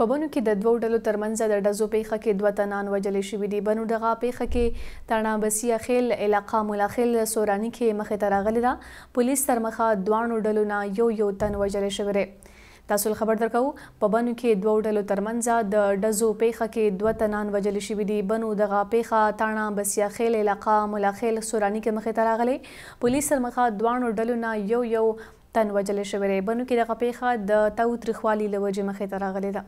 په بنو کې د دوو ډلو ترمنځ د ډزو پیښه کې دوه تنان وجلې شوې دي بنو دغه پیښه کې تانا بسیا خیل علاقہ ملاخیل سورانی کې مخې ته راغلی ده پولیس تر مخه دوه ډلو نه یو یو تن وجلې شوی دی تاسو خبر درکو په بنو کې دوه ډلو ترمنځ د ډزو پیخه کې دوه تنان وجل شوې دي بنو دغه پیخه تانا بسیا خیل علاقہ ملاخیل سورانی کې مخې ته راغلي پولیس سرمخه دوه ډلو نه یو یو تن وجل شوې بنو کې دغه پیخه د تاو ترخوالي لوجه مخې ته راغلي ده